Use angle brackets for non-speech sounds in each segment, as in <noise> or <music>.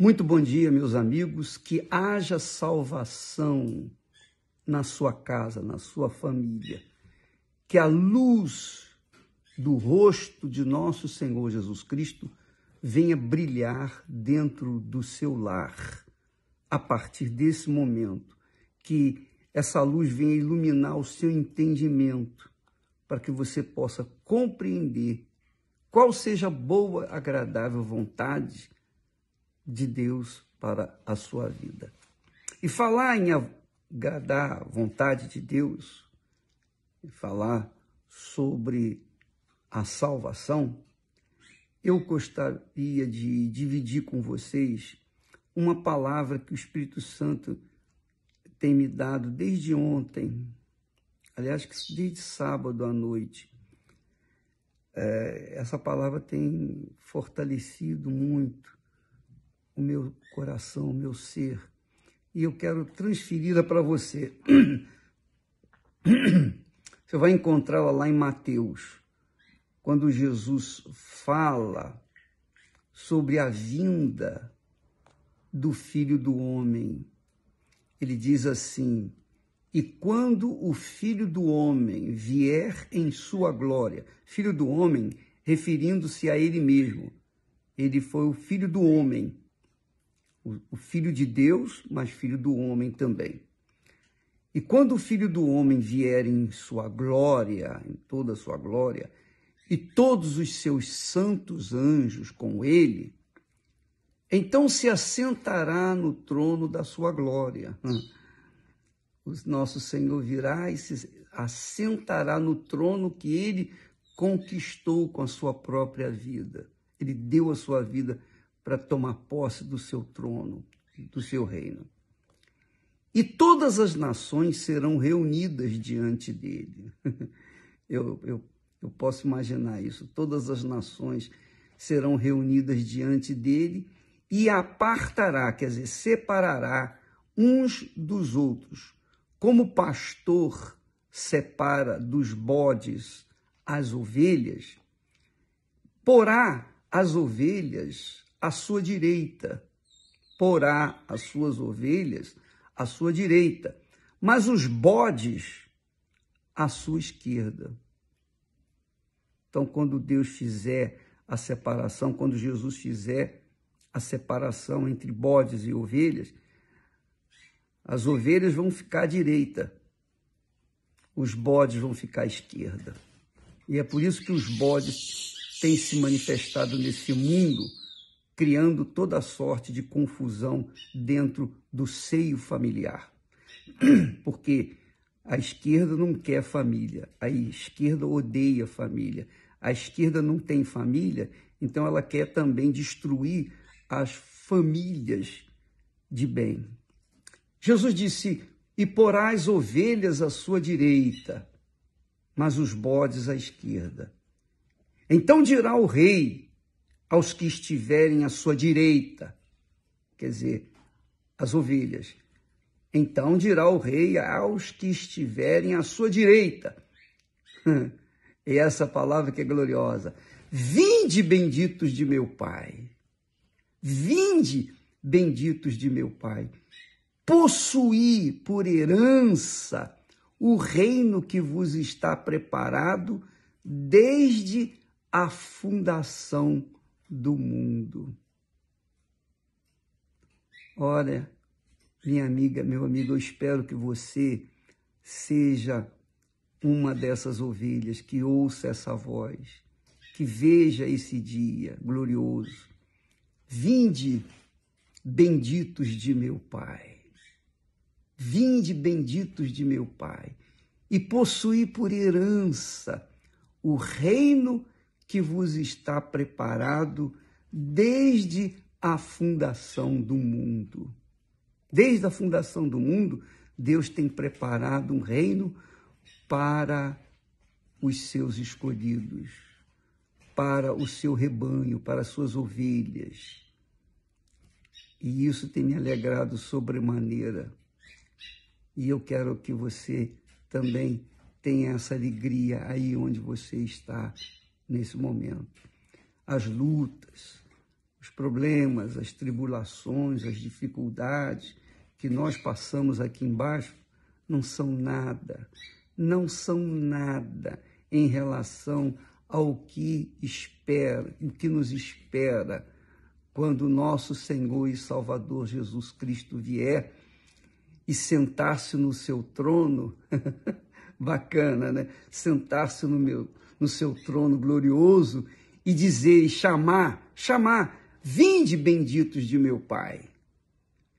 Muito bom dia, meus amigos. Que haja salvação na sua casa, na sua família. Que a luz do rosto de nosso Senhor Jesus Cristo venha brilhar dentro do seu lar. A partir desse momento, que essa luz venha iluminar o seu entendimento, para que você possa compreender qual seja a boa, agradável vontade de Deus para a sua vida. E falar em agradar a vontade de Deus, falar sobre a salvação, eu gostaria de dividir com vocês uma palavra que o Espírito Santo tem me dado desde ontem, aliás, desde sábado à noite. É, essa palavra tem fortalecido muito o meu coração, o meu ser. E eu quero transferi-la para você. <clears throat> Você vai encontrá-la lá em Mateus, quando Jesus fala sobre a vinda do filho do homem. Ele diz assim: E quando o filho do homem vier em sua glória, filho do homem, referindo-se a ele mesmo, ele foi o filho do homem o filho de Deus, mas filho do homem também. E quando o filho do homem vier em sua glória, em toda a sua glória, e todos os seus santos anjos com ele, então se assentará no trono da sua glória. O nosso Senhor virá e se assentará no trono que ele conquistou com a sua própria vida. Ele deu a sua vida para tomar posse do seu trono, do seu reino. E todas as nações serão reunidas diante dele. <laughs> Eu, eu, eu posso imaginar isso. Todas as nações serão reunidas diante dele e apartará, quer dizer, separará uns dos outros, como o pastor separa dos bodes as ovelhas, porá as ovelhas à sua direita, porá as suas ovelhas à sua direita, mas os bodes à sua esquerda. Então, quando Deus fizer a separação, quando Jesus fizer a separação entre bodes e ovelhas, as ovelhas vão ficar à direita, os bodes vão ficar à esquerda. E é por isso que os bodes têm se manifestado nesse mundo criando toda sorte de confusão dentro do seio familiar. <clears throat> Porque a esquerda não quer família, a esquerda odeia família, a esquerda não tem família, então ela quer também destruir as famílias de bem. Jesus disse: E porás as ovelhas à sua direita, mas os bodes à esquerda. Então dirá o rei aos que estiverem à sua direita, quer dizer, as ovelhas. Então dirá o rei aos que estiverem à sua direita. e <laughs> é essa palavra que é gloriosa. Vinde, benditos de meu Pai. Vinde, benditos de meu Pai. Possuí por herança o reino que vos está preparado desde a fundação do mundo. Ora, minha amiga, meu amigo, eu espero que você seja uma dessas ovelhas que ouça essa voz, que veja esse dia glorioso. Vinde, benditos de meu Pai. Vinde, benditos de meu Pai, e possuí por herança o reino que vos está preparado desde a fundação do mundo. Desde a fundação do mundo, Deus tem preparado um reino para os seus escolhidos, para o seu rebanho, para as suas ovelhas. E isso tem me alegrado sobremaneira. E eu quero que você também tenha essa alegria aí onde você está, nesse momento. As lutas, os problemas, as tribulações, as dificuldades que nós passamos aqui embaixo não são nada, não são nada em relação ao que espera, o que nos espera quando o nosso Senhor e Salvador Jesus Cristo vier e sentar-se no seu trono. <laughs> Bacana, né? Sentar-se no meu no seu trono glorioso e dizer e chamar, chamar, vinde benditos de meu Pai,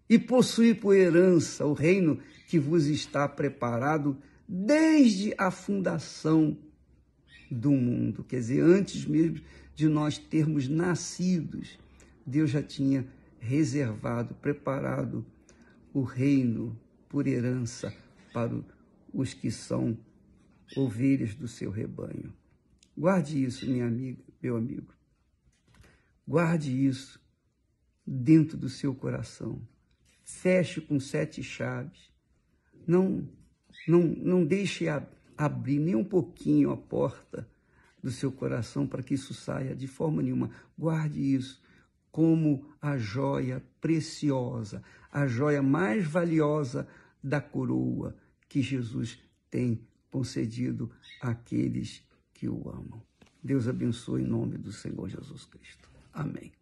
e possuir por herança o reino que vos está preparado desde a fundação do mundo. Quer dizer, antes mesmo de nós termos nascidos, Deus já tinha reservado, preparado o reino por herança para os que são ovelhas do seu rebanho. Guarde isso, minha amiga, meu amigo. Guarde isso dentro do seu coração. Feche com sete chaves. Não, não, não deixe a, abrir nem um pouquinho a porta do seu coração para que isso saia de forma nenhuma. Guarde isso como a joia preciosa, a joia mais valiosa da coroa que Jesus tem concedido àqueles que o amam. Deus abençoe em nome do Senhor Jesus Cristo. Amém.